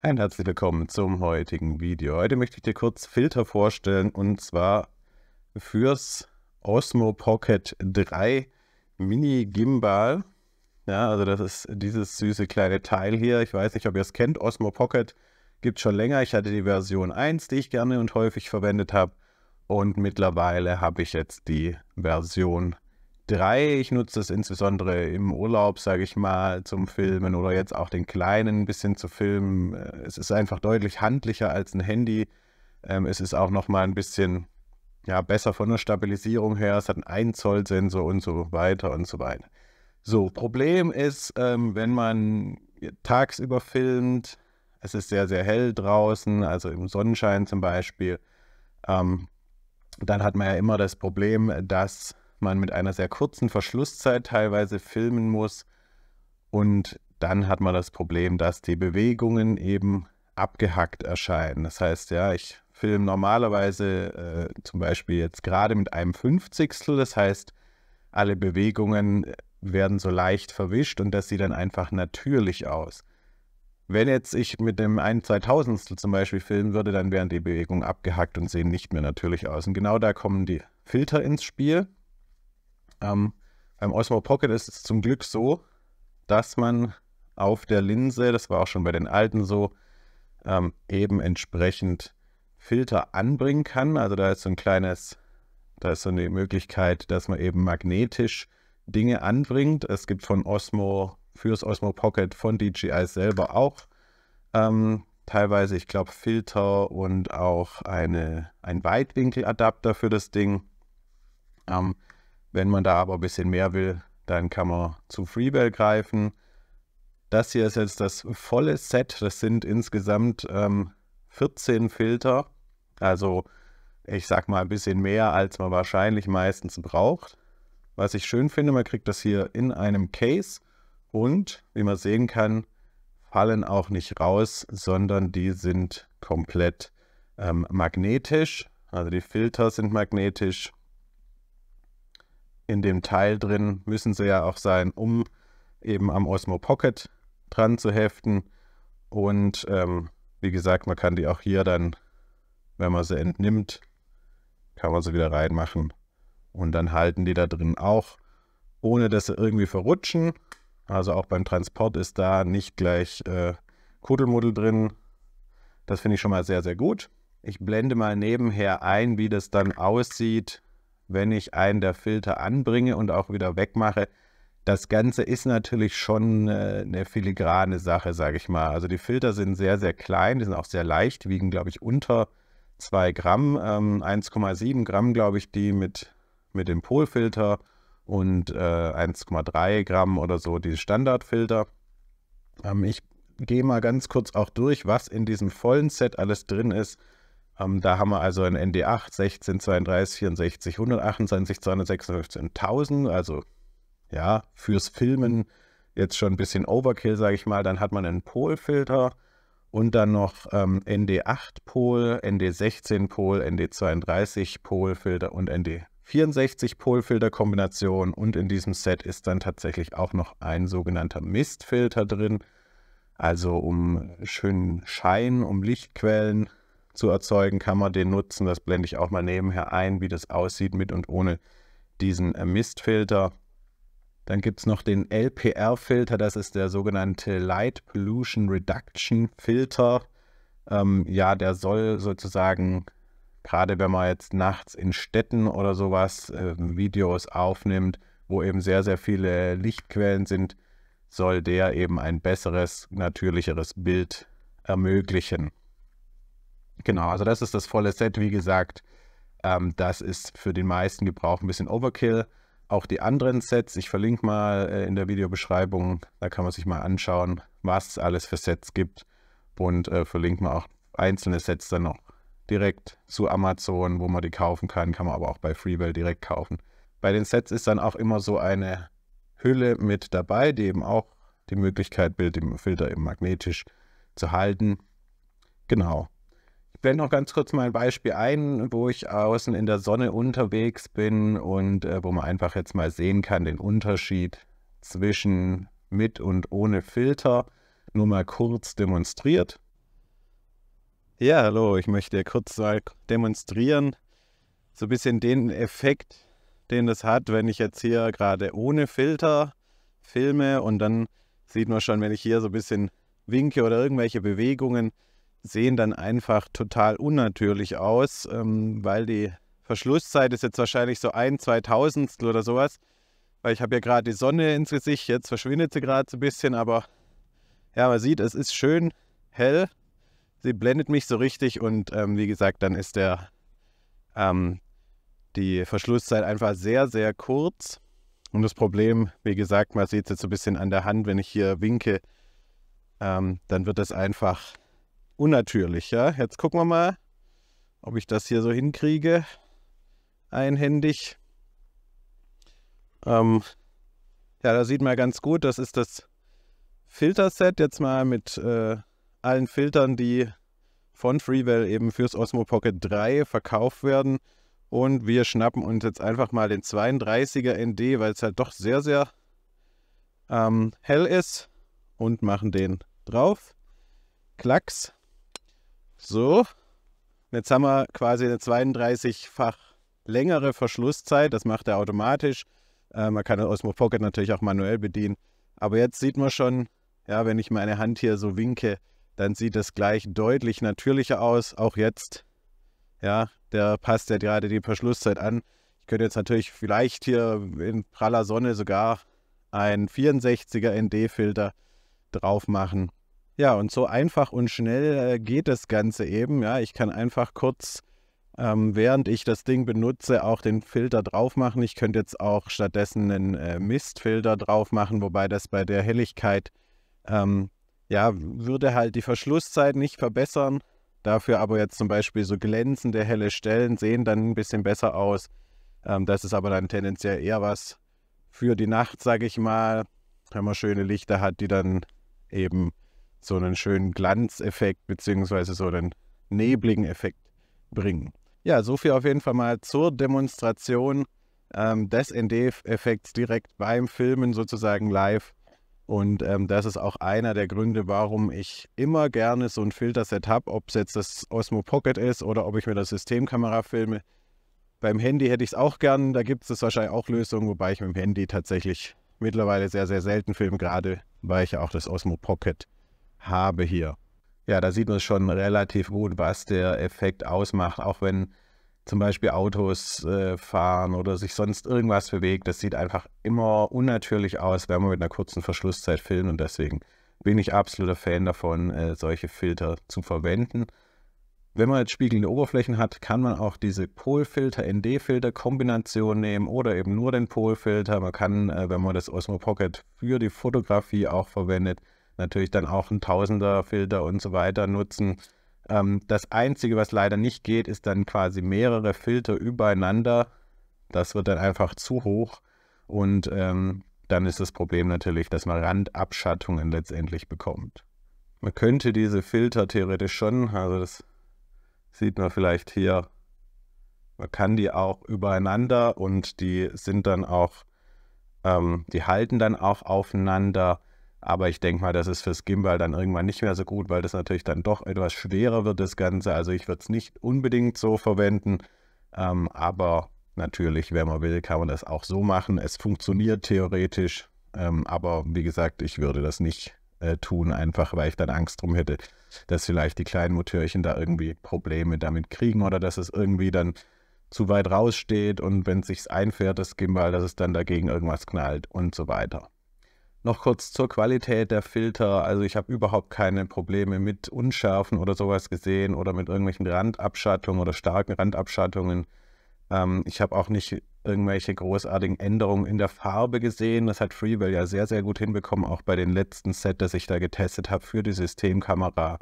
Ein herzlich willkommen zum heutigen Video. Heute möchte ich dir kurz Filter vorstellen und zwar fürs Osmo Pocket 3 Mini Gimbal. Ja, also das ist dieses süße kleine Teil hier. Ich weiß nicht, ob ihr es kennt. Osmo Pocket gibt es schon länger. Ich hatte die Version 1, die ich gerne und häufig verwendet habe. Und mittlerweile habe ich jetzt die Version drei. Ich nutze das insbesondere im Urlaub, sage ich mal, zum Filmen oder jetzt auch den Kleinen ein bisschen zu filmen. Äh, es ist einfach deutlich handlicher als ein Handy. Ähm, es ist auch nochmal ein bisschen ja, besser von der Stabilisierung her. Es hat einen 1 Zoll Sensor und so weiter und so weiter. So, Problem ist, ähm, wenn man tagsüber filmt, es ist sehr, sehr hell draußen, also im Sonnenschein zum Beispiel, ähm, dann hat man ja immer das Problem, dass man mit einer sehr kurzen Verschlusszeit teilweise filmen muss. Und dann hat man das Problem, dass die Bewegungen eben abgehackt erscheinen. Das heißt, ja, ich filme normalerweise äh, zum Beispiel jetzt gerade mit einem Fünfzigstel. Das heißt, alle Bewegungen äh, werden so leicht verwischt und das sieht dann einfach natürlich aus. Wenn jetzt ich mit dem 1 2000 zum Beispiel filmen würde, dann wären die Bewegungen abgehackt und sehen nicht mehr natürlich aus. Und genau da kommen die Filter ins Spiel. Ähm, beim Osmo Pocket ist es zum Glück so, dass man auf der Linse, das war auch schon bei den alten so, ähm, eben entsprechend Filter anbringen kann. Also da ist so ein kleines, da ist so eine Möglichkeit, dass man eben magnetisch Dinge anbringt. Es gibt von Osmo, fürs Osmo Pocket von DJI selber auch ähm, teilweise, ich glaube, Filter und auch eine, ein Weitwinkeladapter für das Ding. Ähm, wenn man da aber ein bisschen mehr will, dann kann man zu Freebell greifen. Das hier ist jetzt das volle Set. Das sind insgesamt ähm, 14 Filter. Also ich sag mal ein bisschen mehr, als man wahrscheinlich meistens braucht. Was ich schön finde, man kriegt das hier in einem Case und wie man sehen kann, fallen auch nicht raus, sondern die sind komplett ähm, magnetisch. Also die Filter sind magnetisch in dem Teil drin müssen sie ja auch sein, um eben am Osmo Pocket dran zu heften. Und ähm, wie gesagt, man kann die auch hier dann, wenn man sie entnimmt, kann man sie wieder reinmachen. Und dann halten die da drin auch, ohne dass sie irgendwie verrutschen. Also auch beim Transport ist da nicht gleich äh, Kuddelmuddel drin. Das finde ich schon mal sehr, sehr gut. Ich blende mal nebenher ein, wie das dann aussieht, wenn ich einen der Filter anbringe und auch wieder wegmache. Das Ganze ist natürlich schon äh, eine filigrane Sache, sage ich mal. Also die Filter sind sehr, sehr klein, die sind auch sehr leicht, wiegen, glaube ich, unter 2 Gramm. Ähm, 1,7 Gramm, glaube ich, die mit, mit dem Polfilter und äh, 1,3 Gramm oder so die Standardfilter. Ähm, ich gehe mal ganz kurz auch durch, was in diesem vollen Set alles drin ist. Ähm, da haben wir also ein ND8, 16, 32, 64, 128, 256, 1000. Also ja, fürs Filmen jetzt schon ein bisschen Overkill, sage ich mal. Dann hat man einen Polfilter und dann noch ähm, ND8-Pol, ND16-Pol, ND32-Polfilter und ND64-Polfilter-Kombination. Und in diesem Set ist dann tatsächlich auch noch ein sogenannter Mistfilter drin. Also um schönen Schein, um Lichtquellen zu erzeugen, kann man den nutzen. Das blende ich auch mal nebenher ein, wie das aussieht mit und ohne diesen äh, Mistfilter. Dann gibt es noch den LPR-Filter, das ist der sogenannte Light Pollution Reduction Filter. Ähm, ja, der soll sozusagen, gerade wenn man jetzt nachts in Städten oder sowas äh, Videos aufnimmt, wo eben sehr, sehr viele Lichtquellen sind, soll der eben ein besseres, natürlicheres Bild ermöglichen. Genau, also das ist das volle Set, wie gesagt. Ähm, das ist für den meisten Gebrauch ein bisschen Overkill. Auch die anderen Sets, ich verlinke mal äh, in der Videobeschreibung, da kann man sich mal anschauen, was es alles für Sets gibt. Und äh, verlinke mal auch einzelne Sets dann noch direkt zu Amazon, wo man die kaufen kann, kann man aber auch bei Freewell direkt kaufen. Bei den Sets ist dann auch immer so eine Hülle mit dabei, die eben auch die Möglichkeit bildet, den Filter eben magnetisch zu halten. Genau blende noch ganz kurz mal ein Beispiel ein, wo ich außen in der Sonne unterwegs bin und äh, wo man einfach jetzt mal sehen kann, den Unterschied zwischen mit und ohne Filter. Nur mal kurz demonstriert. Ja, hallo, ich möchte kurz mal demonstrieren, so ein bisschen den Effekt, den das hat, wenn ich jetzt hier gerade ohne Filter filme und dann sieht man schon, wenn ich hier so ein bisschen winke oder irgendwelche Bewegungen sehen dann einfach total unnatürlich aus, ähm, weil die Verschlusszeit ist jetzt wahrscheinlich so ein, zweitausendstel oder sowas. Weil ich habe ja gerade die Sonne ins Gesicht, jetzt verschwindet sie gerade so ein bisschen, aber ja, man sieht, es ist schön hell. Sie blendet mich so richtig und ähm, wie gesagt, dann ist der ähm, die Verschlusszeit einfach sehr, sehr kurz. Und das Problem, wie gesagt, man sieht es jetzt so ein bisschen an der Hand, wenn ich hier winke, ähm, dann wird das einfach unnatürlich, ja. Jetzt gucken wir mal, ob ich das hier so hinkriege, einhändig. Ähm, ja, da sieht man ganz gut, das ist das Filterset jetzt mal mit äh, allen Filtern, die von Freewell eben fürs Osmo Pocket 3 verkauft werden. Und wir schnappen uns jetzt einfach mal den 32er ND, weil es halt doch sehr, sehr ähm, hell ist und machen den drauf. Klacks. So, jetzt haben wir quasi eine 32-fach längere Verschlusszeit. Das macht er automatisch. Äh, man kann das Osmo Pocket natürlich auch manuell bedienen. Aber jetzt sieht man schon, ja, wenn ich meine Hand hier so winke, dann sieht das gleich deutlich natürlicher aus. Auch jetzt, ja, der passt ja gerade die Verschlusszeit an. Ich könnte jetzt natürlich vielleicht hier in praller Sonne sogar einen 64er ND-Filter drauf machen. Ja, und so einfach und schnell äh, geht das Ganze eben. Ja, ich kann einfach kurz, ähm, während ich das Ding benutze, auch den Filter drauf machen. Ich könnte jetzt auch stattdessen einen äh, Mistfilter drauf machen, wobei das bei der Helligkeit, ähm, ja, würde halt die Verschlusszeit nicht verbessern. Dafür aber jetzt zum Beispiel so glänzende helle Stellen sehen dann ein bisschen besser aus. Ähm, das ist aber dann tendenziell eher was für die Nacht, sage ich mal, wenn man schöne Lichter hat, die dann eben so einen schönen Glanzeffekt bzw. so einen nebligen Effekt bringen. Ja, so viel auf jeden Fall mal zur Demonstration ähm, des ND-Effekts direkt beim Filmen sozusagen live. Und ähm, das ist auch einer der Gründe, warum ich immer gerne so ein Filter-Set habe, ob es jetzt das Osmo Pocket ist oder ob ich mir das Systemkamera filme. Beim Handy hätte ich es auch gern, da gibt es wahrscheinlich auch Lösungen, wobei ich mit dem Handy tatsächlich mittlerweile sehr, sehr selten filme, gerade weil ich ja auch das Osmo Pocket habe hier. Ja, da sieht man schon relativ gut, was der Effekt ausmacht, auch wenn zum Beispiel Autos äh, fahren oder sich sonst irgendwas bewegt. Das sieht einfach immer unnatürlich aus, wenn man mit einer kurzen Verschlusszeit filmt und deswegen bin ich absoluter Fan davon, äh, solche Filter zu verwenden. Wenn man jetzt spiegelnde Oberflächen hat, kann man auch diese Polfilter-ND-Filter-Kombination nehmen oder eben nur den Polfilter. Man kann, äh, wenn man das Osmo Pocket für die Fotografie auch verwendet, natürlich dann auch ein Tausender-Filter und so weiter nutzen. Ähm, das Einzige, was leider nicht geht, ist dann quasi mehrere Filter übereinander. Das wird dann einfach zu hoch und ähm, dann ist das Problem natürlich, dass man Randabschattungen letztendlich bekommt. Man könnte diese Filter theoretisch schon, also das sieht man vielleicht hier, man kann die auch übereinander und die sind dann auch, ähm, die halten dann auch aufeinander aber ich denke mal, das ist fürs Gimbal dann irgendwann nicht mehr so gut, weil das natürlich dann doch etwas schwerer wird, das Ganze. Also ich würde es nicht unbedingt so verwenden. Ähm, aber natürlich, wenn man will, kann man das auch so machen. Es funktioniert theoretisch. Ähm, aber wie gesagt, ich würde das nicht äh, tun, einfach weil ich dann Angst drum hätte, dass vielleicht die kleinen Motörchen da irgendwie Probleme damit kriegen oder dass es irgendwie dann zu weit raussteht und wenn es sich einfährt, das Gimbal, dass es dann dagegen irgendwas knallt und so weiter. Noch kurz zur Qualität der Filter. Also ich habe überhaupt keine Probleme mit Unschärfen oder sowas gesehen oder mit irgendwelchen Randabschattungen oder starken Randabschattungen. Ähm, ich habe auch nicht irgendwelche großartigen Änderungen in der Farbe gesehen. Das hat Freewell ja sehr, sehr gut hinbekommen, auch bei den letzten Set, das ich da getestet habe für die Systemkamera.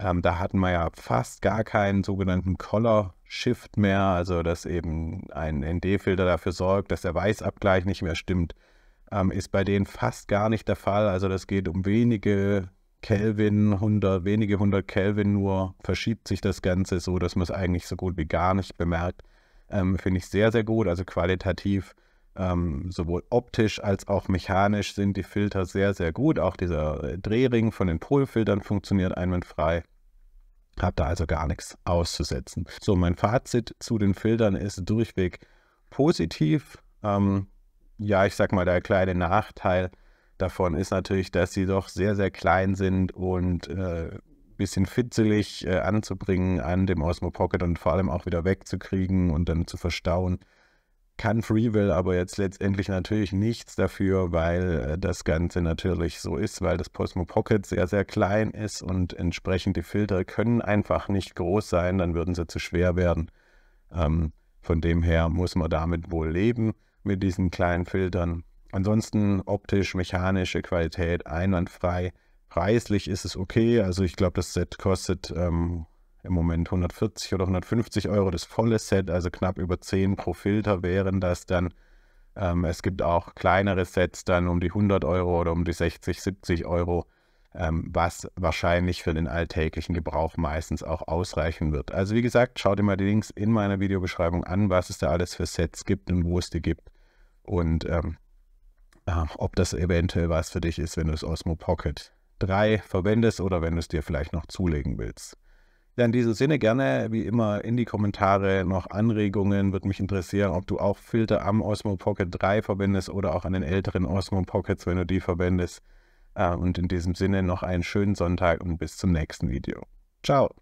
Ähm, da hatten wir ja fast gar keinen sogenannten Color Shift mehr, also dass eben ein ND-Filter dafür sorgt, dass der Weißabgleich nicht mehr stimmt ähm, ist bei denen fast gar nicht der Fall. Also das geht um wenige Kelvin, 100, wenige 100 Kelvin nur, verschiebt sich das Ganze so, dass man es eigentlich so gut wie gar nicht bemerkt. Ähm, Finde ich sehr, sehr gut. Also qualitativ, ähm, sowohl optisch als auch mechanisch sind die Filter sehr, sehr gut. Auch dieser äh, Drehring von den Polfiltern funktioniert einwandfrei. Hab da also gar nichts auszusetzen. So, mein Fazit zu den Filtern ist durchweg positiv. Ähm, ja, ich sag mal, der kleine Nachteil davon ist natürlich, dass sie doch sehr, sehr klein sind und äh, bisschen fitzelig äh, anzubringen an dem Osmo Pocket und vor allem auch wieder wegzukriegen und dann zu verstauen. Kann Freewill aber jetzt letztendlich natürlich nichts dafür, weil äh, das Ganze natürlich so ist, weil das Osmo Pocket sehr, sehr klein ist und entsprechend die Filter können einfach nicht groß sein, dann würden sie zu schwer werden. Ähm, von dem her muss man damit wohl leben mit diesen kleinen Filtern. Ansonsten optisch, mechanische Qualität, einwandfrei. Preislich ist es okay. Also ich glaube, das Set kostet ähm, im Moment 140 oder 150 Euro das volle Set, also knapp über 10 pro Filter wären das dann. Ähm, es gibt auch kleinere Sets dann um die 100 Euro oder um die 60, 70 Euro, ähm, was wahrscheinlich für den alltäglichen Gebrauch meistens auch ausreichen wird. Also wie gesagt, schaut mal die Links in meiner Videobeschreibung an, was es da alles für Sets gibt und wo es die gibt und ähm, äh, ob das eventuell was für dich ist, wenn du das Osmo Pocket 3 verwendest oder wenn du es dir vielleicht noch zulegen willst. Ja, in diesem Sinne gerne wie immer in die Kommentare noch Anregungen. Würde mich interessieren, ob du auch Filter am Osmo Pocket 3 verwendest oder auch an den älteren Osmo Pockets, wenn du die verwendest. Äh, und in diesem Sinne noch einen schönen Sonntag und bis zum nächsten Video. Ciao.